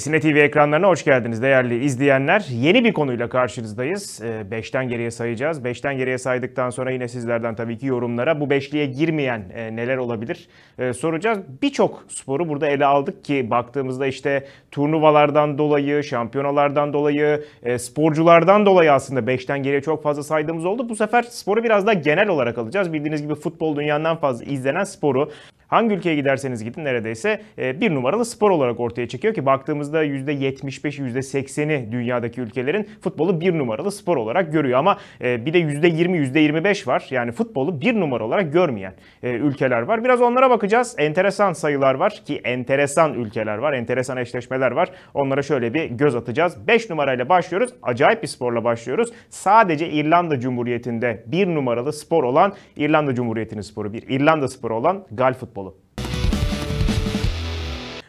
Esine TV ekranlarına hoş geldiniz değerli izleyenler. Yeni bir konuyla karşınızdayız. Ee, beşten geriye sayacağız. Beşten geriye saydıktan sonra yine sizlerden tabii ki yorumlara bu 5'liğe girmeyen e, neler olabilir e, soracağız. Birçok sporu burada ele aldık ki baktığımızda işte turnuvalardan dolayı, şampiyonalardan dolayı, e, sporculardan dolayı aslında beşten geriye çok fazla saydığımız oldu. Bu sefer sporu biraz daha genel olarak alacağız. Bildiğiniz gibi futbol dünyanın fazla izlenen sporu. Hangi ülkeye giderseniz gidin neredeyse e, bir numaralı spor olarak ortaya çıkıyor ki baktığımızda %75, %80'i dünyadaki ülkelerin futbolu bir numaralı spor olarak görüyor. Ama e, bir de %20, %25 var. Yani futbolu bir numara olarak görmeyen e, ülkeler var. Biraz onlara bakacağız. Enteresan sayılar var ki enteresan ülkeler var. Enteresan eşleşmeler var. Onlara şöyle bir göz atacağız. 5 numarayla başlıyoruz. Acayip bir sporla başlıyoruz. Sadece İrlanda Cumhuriyeti'nde bir numaralı spor olan İrlanda Cumhuriyeti'nin sporu bir İrlanda sporu olan gal futbolu futbolu.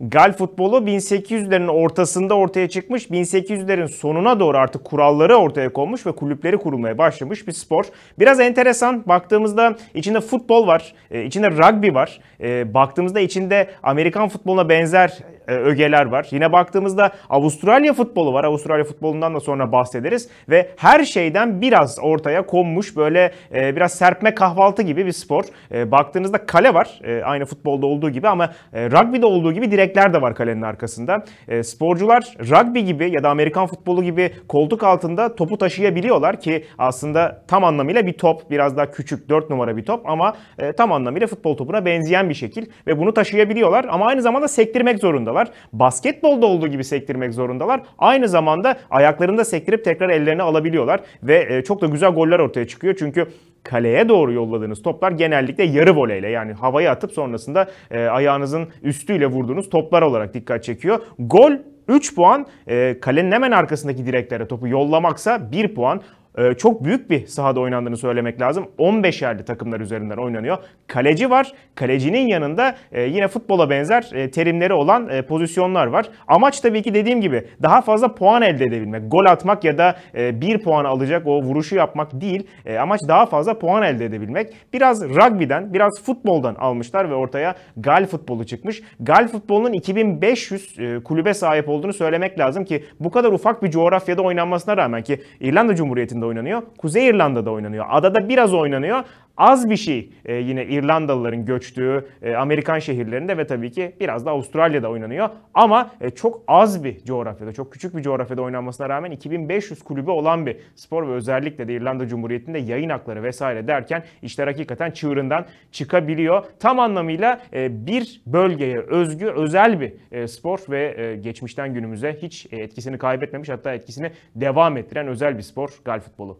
Gal futbolu 1800'lerin ortasında ortaya çıkmış, 1800'lerin sonuna doğru artık kuralları ortaya konmuş ve kulüpleri kurulmaya başlamış bir spor. Biraz enteresan, baktığımızda içinde futbol var, e, içinde rugby var, e, baktığımızda içinde Amerikan futboluna benzer e, ögeler var. Yine baktığımızda Avustralya futbolu var. Avustralya futbolundan da sonra bahsederiz. Ve her şeyden biraz ortaya konmuş böyle e, biraz serpme kahvaltı gibi bir spor. E, baktığınızda kale var. E, aynı futbolda olduğu gibi ama e, rugby'de olduğu gibi direkler de var kalenin arkasında. E, sporcular rugby gibi ya da Amerikan futbolu gibi koltuk altında topu taşıyabiliyorlar ki aslında tam anlamıyla bir top. Biraz daha küçük 4 numara bir top ama e, tam anlamıyla futbol topuna benzeyen bir şekil ve bunu taşıyabiliyorlar ama aynı zamanda sektirmek zorunda zorundalar. Basketbolda olduğu gibi sektirmek zorundalar. Aynı zamanda ayaklarında sektirip tekrar ellerini alabiliyorlar ve e, çok da güzel goller ortaya çıkıyor. Çünkü kaleye doğru yolladığınız toplar genellikle yarı voleyle yani havaya atıp sonrasında e, ayağınızın üstüyle vurduğunuz toplar olarak dikkat çekiyor. Gol 3 puan, e, kalenin hemen arkasındaki direklere topu yollamaksa 1 puan. Ee, çok büyük bir sahada oynandığını söylemek lazım. 15 yerli takımlar üzerinden oynanıyor. Kaleci var. Kalecinin yanında e, yine futbola benzer e, terimleri olan e, pozisyonlar var. Amaç tabii ki dediğim gibi daha fazla puan elde edebilmek. Gol atmak ya da bir puan alacak o vuruşu yapmak değil. E, amaç daha fazla puan elde edebilmek. Biraz rugby'den, biraz futboldan almışlar ve ortaya Gal futbolu çıkmış. Gal futbolunun 2500 kulübe sahip olduğunu söylemek lazım ki bu kadar ufak bir coğrafyada oynanmasına rağmen ki İrlanda Cumhuriyeti'nde oynanıyor. Kuzey İrlanda'da oynanıyor. Adada biraz oynanıyor az bir şey e, yine İrlandalıların göçtüğü e, Amerikan şehirlerinde ve tabii ki biraz da Avustralya'da oynanıyor. Ama e, çok az bir coğrafyada, çok küçük bir coğrafyada oynanmasına rağmen 2500 kulübü olan bir spor ve özellikle de İrlanda Cumhuriyeti'nde yayın hakları vesaire derken işler hakikaten çığırından çıkabiliyor. Tam anlamıyla e, bir bölgeye özgü özel bir e, spor ve e, geçmişten günümüze hiç e, etkisini kaybetmemiş hatta etkisini devam ettiren özel bir spor golf futbolu.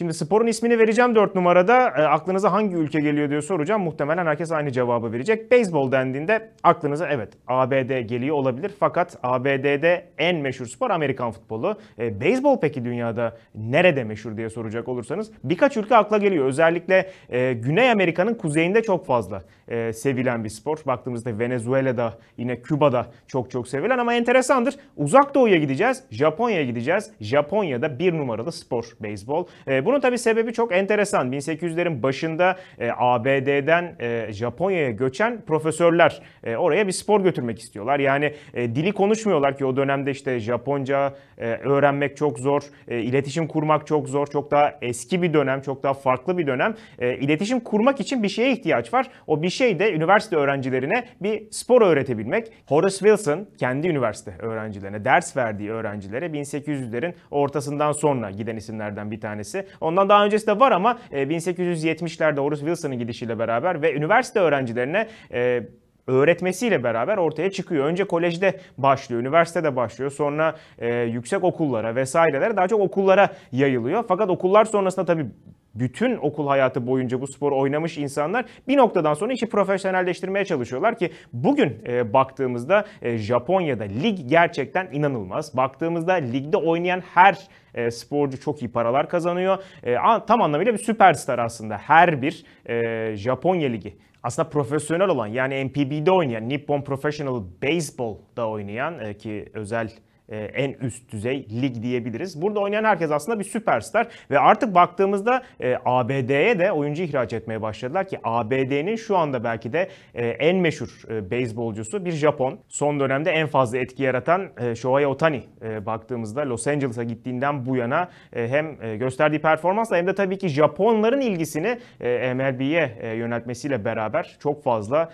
Şimdi sporun ismini vereceğim 4 numarada. E, aklınıza hangi ülke geliyor diye soracağım. Muhtemelen herkes aynı cevabı verecek. Beyzbol dendiğinde aklınıza evet ABD geliyor olabilir. Fakat ABD'de en meşhur spor Amerikan futbolu. E, beyzbol peki dünyada nerede meşhur diye soracak olursanız birkaç ülke akla geliyor. Özellikle e, Güney Amerika'nın kuzeyinde çok fazla e, sevilen bir spor. Baktığımızda Venezuela'da yine Küba'da çok çok sevilen ama enteresandır. Uzak Doğu'ya gideceğiz. Japonya'ya gideceğiz. Japonya'da bir numaralı spor beyzbol. E, bunun tabi sebebi çok enteresan. 1800'lerin başında e, ABD'den e, Japonya'ya göçen profesörler e, oraya bir spor götürmek istiyorlar. Yani e, dili konuşmuyorlar ki o dönemde işte Japonca e, öğrenmek çok zor, e, iletişim kurmak çok zor. Çok daha eski bir dönem, çok daha farklı bir dönem. E, iletişim kurmak için bir şeye ihtiyaç var. O bir şey de üniversite öğrencilerine bir spor öğretebilmek. Horace Wilson kendi üniversite öğrencilerine, ders verdiği öğrencilere 1800'lerin ortasından sonra giden isimlerden bir tanesi. Ondan daha öncesi de var ama 1870'lerde e, Horace Wilson'ın gidişiyle beraber ve üniversite öğrencilerine e, öğretmesiyle beraber ortaya çıkıyor. Önce kolejde başlıyor, üniversitede başlıyor. Sonra e, yüksek okullara vesairelere daha çok okullara yayılıyor. Fakat okullar sonrasında tabii bütün okul hayatı boyunca bu spor oynamış insanlar bir noktadan sonra işi profesyonelleştirmeye çalışıyorlar ki bugün e, baktığımızda e, Japonya'da lig gerçekten inanılmaz. Baktığımızda ligde oynayan her e, sporcu çok iyi paralar kazanıyor. E, tam anlamıyla bir süperstar aslında her bir e, Japonya ligi aslında profesyonel olan yani NPB'de oynayan Nippon Professional Baseball'da oynayan e, ki özel e, en üst düzey lig diyebiliriz. Burada oynayan herkes aslında bir süperstar ve artık baktığımızda e, ABD'ye de oyuncu ihraç etmeye başladılar ki ABD'nin şu anda belki de e, en meşhur beyzbolcusu bir Japon. Son dönemde en fazla etki yaratan Shohei Otani baktığımızda Los Angeles'a gittiğinden bu yana hem gösterdiği performansla hem de tabii ki Japonların ilgisini MLB'ye yöneltmesiyle beraber çok fazla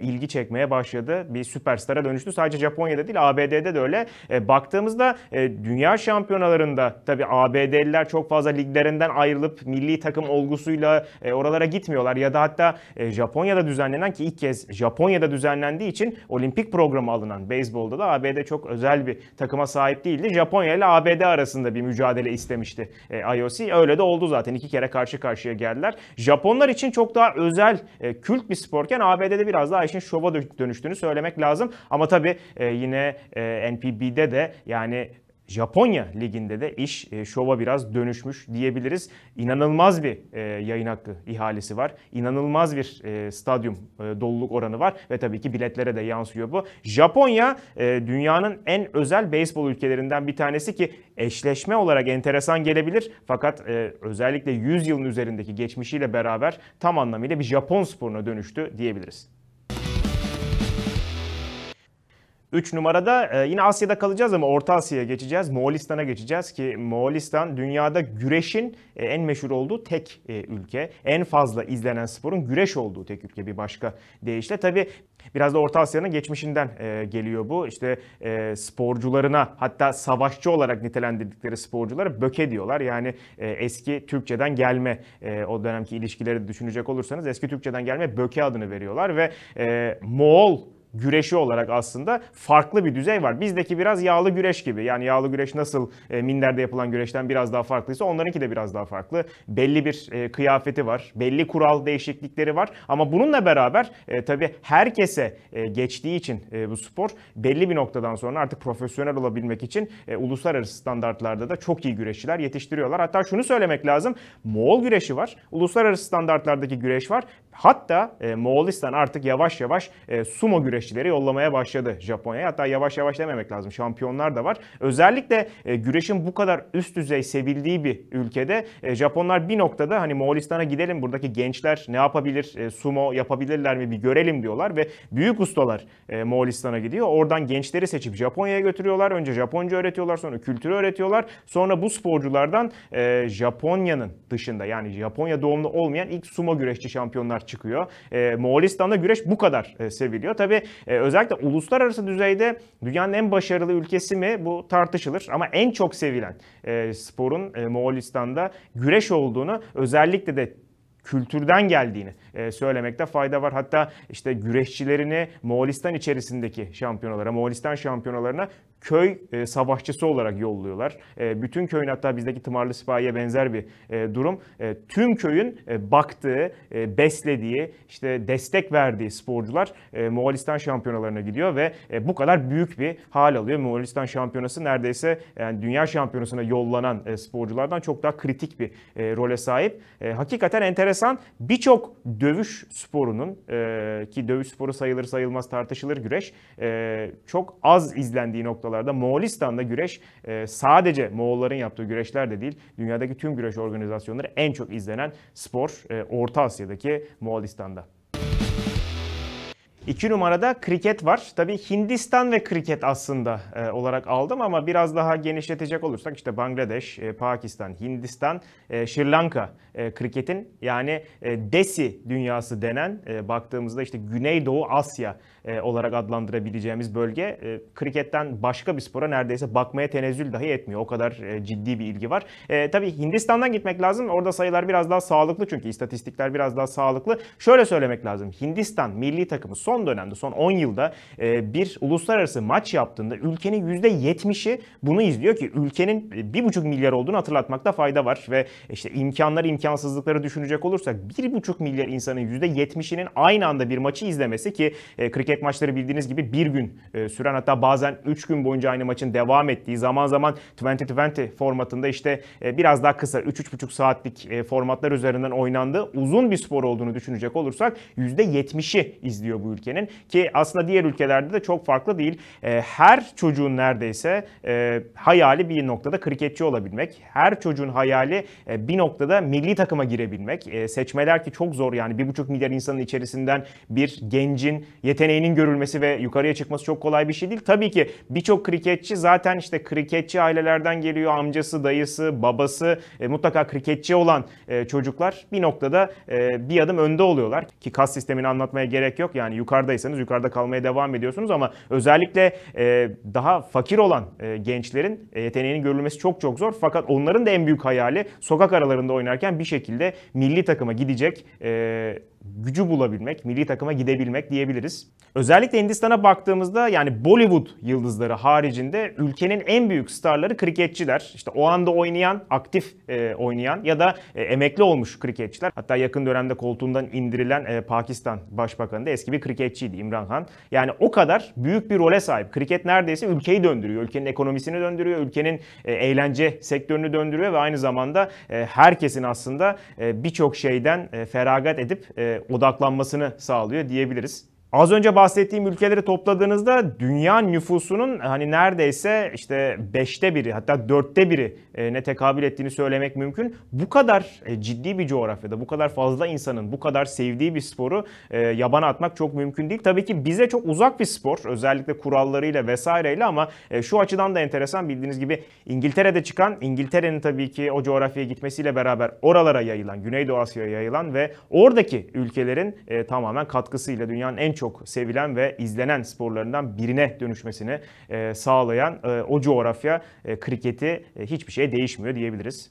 ilgi çekmeye başladı. Bir süperstara dönüştü. Sadece Japonya'da değil ABD'de de öyle. E, baktığımızda e, dünya şampiyonalarında tabii ABD'liler çok fazla liglerinden ayrılıp milli takım olgusuyla e, oralara gitmiyorlar ya da hatta e, Japonya'da düzenlenen ki ilk kez Japonya'da düzenlendiği için olimpik programı alınan beyzbolda da ABD çok özel bir takıma sahip değildi. Japonya ile ABD arasında bir mücadele istemişti e, IOC. Öyle de oldu zaten. iki kere karşı karşıya geldiler. Japonlar için çok daha özel, e, kült bir sporken ABD'de biraz daha işin şova dönüştüğünü söylemek lazım. Ama tabii e, yine e, NPB'de de yani Japonya liginde de iş e, şova biraz dönüşmüş diyebiliriz. İnanılmaz bir e, yayın hakkı ihalesi var. İnanılmaz bir e, stadyum doluluk oranı var ve tabii ki biletlere de yansıyor bu. Japonya dünyanın en özel beyzbol ülkelerinden bir tanesi ki eşleşme olarak enteresan gelebilir. Fakat özellikle 100 yılın üzerindeki geçmişiyle beraber tam anlamıyla bir Japon sporuna dönüştü diyebiliriz. 3 numarada e, yine Asya'da kalacağız ama Orta Asya'ya geçeceğiz. Moğolistan'a geçeceğiz ki Moğolistan dünyada güreşin e, en meşhur olduğu tek e, ülke. En fazla izlenen sporun güreş olduğu tek ülke bir başka deyişle. Tabi biraz da Orta Asya'nın geçmişinden geliyor bu. İşte sporcularına hatta savaşçı olarak nitelendirdikleri sporcuları böke diyorlar. Yani eski Türkçeden gelme o dönemki ilişkileri düşünecek olursanız eski Türkçeden gelme böke adını veriyorlar ve Moğol güreşi olarak aslında farklı bir düzey var. Bizdeki biraz yağlı güreş gibi. Yani yağlı güreş nasıl e, minderde yapılan güreşten biraz daha farklıysa onlarınki de biraz daha farklı. Belli bir e, kıyafeti var. Belli kural değişiklikleri var. Ama bununla beraber e, tabii herkese e, geçtiği için e, bu spor belli bir noktadan sonra artık profesyonel olabilmek için e, uluslararası standartlarda da çok iyi güreşçiler yetiştiriyorlar. Hatta şunu söylemek lazım. Moğol güreşi var. Uluslararası standartlardaki güreş var. Hatta e, Moğolistan artık yavaş yavaş e, sumo güreşçileri yollamaya başladı Japonya'ya. Hatta yavaş yavaş dememek lazım. Şampiyonlar da var. Özellikle e, güreşin bu kadar üst düzey sevildiği bir ülkede e, Japonlar bir noktada hani Moğolistan'a gidelim buradaki gençler ne yapabilir? E, sumo yapabilirler mi bir görelim diyorlar ve büyük ustalar e, Moğolistan'a gidiyor. Oradan gençleri seçip Japonya'ya götürüyorlar. Önce Japonca öğretiyorlar, sonra kültürü öğretiyorlar. Sonra bu sporculardan e, Japonya'nın dışında yani Japonya doğumlu olmayan ilk sumo güreşçi şampiyonlar kadar çıkıyor. E, Moğolistan'da güreş bu kadar e, seviliyor. Tabi e, özellikle uluslararası düzeyde dünyanın en başarılı ülkesi mi bu tartışılır. Ama en çok sevilen e, sporun e, Moğolistan'da güreş olduğunu özellikle de kültürden geldiğini e, söylemekte fayda var. Hatta işte güreşçilerini Moğolistan içerisindeki şampiyonalara, Moğolistan şampiyonalarına köy e, savaşçısı olarak yolluyorlar. E, bütün köyün hatta bizdeki tımarlı sipahiye benzer bir e, durum. E, tüm köyün e, baktığı, e, beslediği, işte destek verdiği sporcular e, Moğolistan şampiyonalarına gidiyor ve e, bu kadar büyük bir hal alıyor. Moğolistan şampiyonası neredeyse yani dünya şampiyonasına yollanan e, sporculardan çok daha kritik bir e, role sahip. E, hakikaten enteresan birçok dövüş sporunun e, ki dövüş sporu sayılır sayılmaz tartışılır güreş e, çok az izlendiği nokta noktalarda Moğolistan'da güreş e, sadece Moğolların yaptığı güreşler de değil, dünyadaki tüm güreş organizasyonları en çok izlenen spor e, Orta Asya'daki Moğolistan'da. İki numarada kriket var. Tabii Hindistan ve kriket aslında e, olarak aldım ama biraz daha genişletecek olursak işte Bangladeş, e, Pakistan, Hindistan, e, Sri Lanka e, kriketin yani e, DESI dünyası denen e, baktığımızda işte Güneydoğu Asya e, olarak adlandırabileceğimiz bölge e, kriketten başka bir spora neredeyse bakmaya tenezzül dahi etmiyor. O kadar e, ciddi bir ilgi var. E, tabii Hindistan'dan gitmek lazım. Orada sayılar biraz daha sağlıklı çünkü istatistikler biraz daha sağlıklı. Şöyle söylemek lazım. Hindistan milli takımı son dönemde, son 10 yılda e, bir uluslararası maç yaptığında ülkenin %70'i bunu izliyor ki ülkenin 1,5 e, milyar olduğunu hatırlatmakta fayda var. Ve e, işte imkanlar, imkansızlıkları düşünecek olursak 1,5 milyar insanın %70'inin aynı anda bir maçı izlemesi ki kriket maçları bildiğiniz gibi bir gün süren hatta bazen 3 gün boyunca aynı maçın devam ettiği zaman zaman 20-20 formatında işte biraz daha kısa 3-3,5 saatlik formatlar üzerinden oynandığı uzun bir spor olduğunu düşünecek olursak %70'i izliyor bu ülke ülkenin ki aslında diğer ülkelerde de çok farklı değil. Ee, her çocuğun neredeyse e, hayali bir noktada kriketçi olabilmek. Her çocuğun hayali e, bir noktada milli takıma girebilmek. E, seçmeler ki çok zor yani bir buçuk milyar insanın içerisinden bir gencin yeteneğinin görülmesi ve yukarıya çıkması çok kolay bir şey değil. Tabii ki birçok kriketçi zaten işte kriketçi ailelerden geliyor. Amcası, dayısı, babası mutlaka kriketçi olan çocuklar bir noktada bir adım önde oluyorlar. Ki kas sistemini anlatmaya gerek yok. Yani yukarı yukarıdaysanız yukarıda kalmaya devam ediyorsunuz ama özellikle e, daha fakir olan e, gençlerin e, yeteneğinin görülmesi çok çok zor. Fakat onların da en büyük hayali sokak aralarında oynarken bir şekilde milli takıma gidecek e, gücü bulabilmek, milli takıma gidebilmek diyebiliriz. Özellikle Hindistan'a baktığımızda yani Bollywood yıldızları haricinde ülkenin en büyük starları kriketçiler. İşte o anda oynayan, aktif e, oynayan ya da e, emekli olmuş kriketçiler. Hatta yakın dönemde koltuğundan indirilen e, Pakistan Başbakanı da eski bir kriketçiydi İmran Han. Yani o kadar büyük bir role sahip. Kriket neredeyse ülkeyi döndürüyor. Ülkenin ekonomisini döndürüyor, ülkenin e, eğlence sektörünü döndürüyor ve aynı zamanda e, herkesin aslında e, birçok şeyden e, feragat edip e, e, odaklanmasını sağlıyor diyebiliriz. Az önce bahsettiğim ülkeleri topladığınızda dünya nüfusunun hani neredeyse işte beşte biri hatta dörtte biri e, ne tekabül ettiğini söylemek mümkün. Bu kadar e, ciddi bir coğrafyada bu kadar fazla insanın bu kadar sevdiği bir sporu e, yabana atmak çok mümkün değil. Tabii ki bize çok uzak bir spor özellikle kurallarıyla vesaireyle ama şu açıdan da enteresan bildiğiniz gibi İngiltere'de çıkan İngiltere'nin tabii ki o coğrafyaya gitmesiyle beraber oralara yayılan Güneydoğu Asya'ya yayılan ve oradaki ülkelerin tamamen katkısıyla dünyanın en çok sevilen ve izlenen sporlarından birine dönüşmesini e, sağlayan e, o coğrafya e, kriketi hiçbir şey değişmiyor diyebiliriz.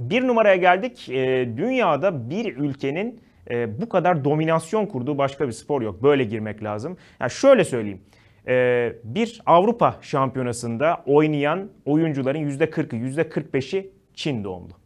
Bir numaraya geldik. Dünyada bir ülkenin bu kadar dominasyon kurduğu başka bir spor yok. Böyle girmek lazım. Yani şöyle söyleyeyim. bir Avrupa şampiyonasında oynayan oyuncuların %40'ı, %45'i Çin doğumlu.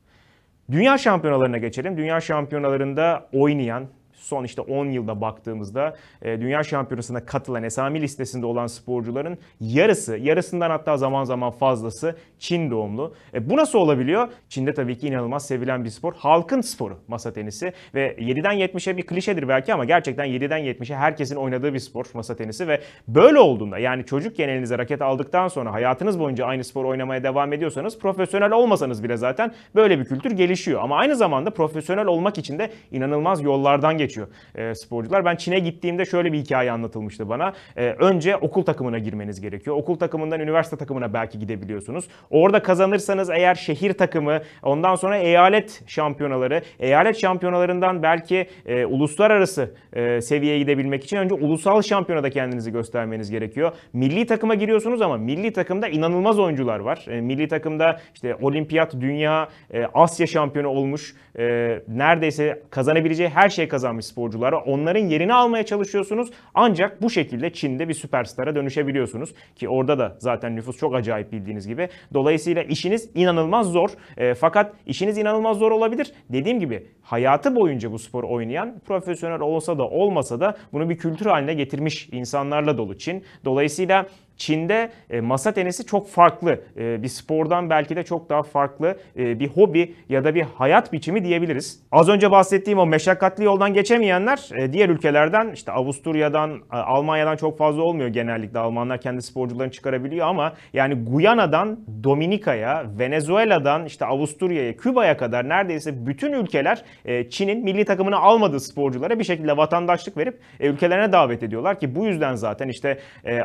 Dünya şampiyonalarına geçelim. Dünya şampiyonalarında oynayan, son işte 10 yılda baktığımızda e, dünya şampiyonasına katılan esami listesinde olan sporcuların yarısı, yarısından hatta zaman zaman fazlası Çin doğumlu. E, bu nasıl olabiliyor? Çin'de tabii ki inanılmaz sevilen bir spor. Halkın sporu masa tenisi ve 7'den 70'e bir klişedir belki ama gerçekten 7'den 70'e herkesin oynadığı bir spor masa tenisi ve böyle olduğunda yani çocuk elinize raket aldıktan sonra hayatınız boyunca aynı spor oynamaya devam ediyorsanız profesyonel olmasanız bile zaten böyle bir kültür gelişiyor. Ama aynı zamanda profesyonel olmak için de inanılmaz yollardan geçiyor geçiyor e, sporcular. Ben Çin'e gittiğimde şöyle bir hikaye anlatılmıştı bana. E, önce okul takımına girmeniz gerekiyor. Okul takımından üniversite takımına belki gidebiliyorsunuz. Orada kazanırsanız eğer şehir takımı, ondan sonra eyalet şampiyonaları, eyalet şampiyonalarından belki e, uluslararası e, seviyeye gidebilmek için önce ulusal şampiyonada kendinizi göstermeniz gerekiyor. Milli takıma giriyorsunuz ama milli takımda inanılmaz oyuncular var. E, milli takımda işte olimpiyat, dünya, e, Asya şampiyonu olmuş, e, neredeyse kazanabileceği her şeyi kazanmış kalmış sporculara. Onların yerini almaya çalışıyorsunuz. Ancak bu şekilde Çin'de bir süperstara dönüşebiliyorsunuz. Ki orada da zaten nüfus çok acayip bildiğiniz gibi. Dolayısıyla işiniz inanılmaz zor. E, fakat işiniz inanılmaz zor olabilir. Dediğim gibi hayatı boyunca bu spor oynayan profesyonel olsa da olmasa da bunu bir kültür haline getirmiş insanlarla dolu Çin. Dolayısıyla Çin'de e, masa tenisi çok farklı e, bir spordan belki de çok daha farklı e, bir hobi ya da bir hayat biçimi diyebiliriz. Az önce bahsettiğim o meşakkatli yoldan geçemeyenler diğer ülkelerden işte Avusturya'dan, Almanya'dan çok fazla olmuyor genellikle. Almanlar kendi sporcularını çıkarabiliyor ama yani Guyana'dan Dominika'ya, Venezuela'dan işte Avusturya'ya, Küba'ya kadar neredeyse bütün ülkeler Çin'in milli takımını almadığı sporculara bir şekilde vatandaşlık verip ülkelerine davet ediyorlar ki bu yüzden zaten işte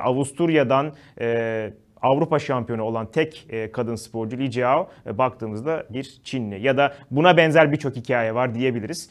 Avusturya'dan olan e, Avrupa şampiyonu olan tek e, kadın sporcu Li Jiao e, baktığımızda bir Çinli ya da buna benzer birçok hikaye var diyebiliriz.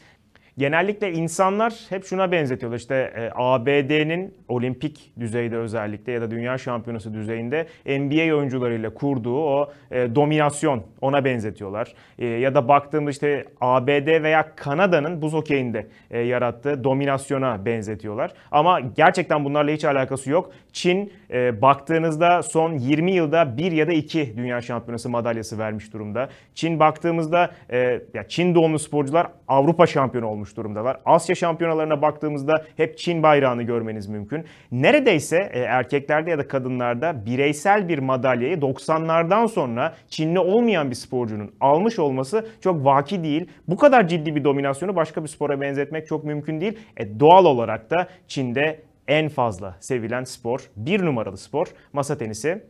Genellikle insanlar hep şuna benzetiyorlar işte e, ABD'nin olimpik düzeyde özellikle ya da dünya şampiyonası düzeyinde NBA oyuncularıyla kurduğu o dominasyon ona benzetiyorlar. Ya da baktığımda işte ABD veya Kanada'nın buz hokeyinde yarattığı dominasyona benzetiyorlar. Ama gerçekten bunlarla hiç alakası yok. Çin e, baktığınızda son 20 yılda bir ya da iki dünya şampiyonası madalyası vermiş durumda. Çin baktığımızda e, ya Çin doğumlu sporcular Avrupa şampiyonu olmuş durumdalar. Asya şampiyonalarına baktığımızda hep Çin bayrağını görmeniz mümkün. Neredeyse e, erkeklerde ya da kadınlarda bireysel bir madalyayı 90'lardan sonra Çinli olmayan bir sporcunun almış olması çok vaki değil. Bu kadar ciddi bir dominasyonu başka bir spora benzetmek çok mümkün değil. E, doğal olarak da Çin'de en fazla sevilen spor, bir numaralı spor masa tenisi.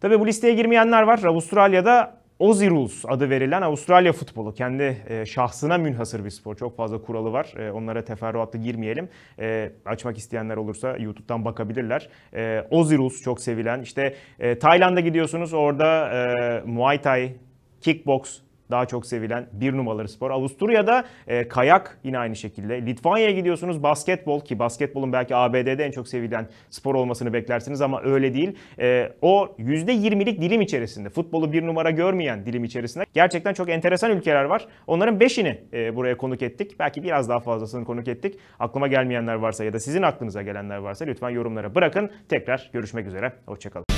Tabi bu listeye girmeyenler var. Avustralya'da Aussie Rules adı verilen Avustralya futbolu. Kendi e, şahsına münhasır bir spor. Çok fazla kuralı var. E, onlara teferruatlı girmeyelim. E, açmak isteyenler olursa YouTube'dan bakabilirler. E, Aussie Rules çok sevilen. İşte e, Tayland'a gidiyorsunuz. Orada Muay Thai, Kickbox, daha çok sevilen bir numaralı spor. Avusturya'da e, kayak yine aynı şekilde. Litvanya'ya gidiyorsunuz basketbol ki basketbolun belki ABD'de en çok sevilen spor olmasını beklersiniz ama öyle değil. E, o %20'lik dilim içerisinde futbolu bir numara görmeyen dilim içerisinde gerçekten çok enteresan ülkeler var. Onların 5'ini e, buraya konuk ettik. Belki biraz daha fazlasını konuk ettik. Aklıma gelmeyenler varsa ya da sizin aklınıza gelenler varsa lütfen yorumlara bırakın. Tekrar görüşmek üzere. Hoşçakalın.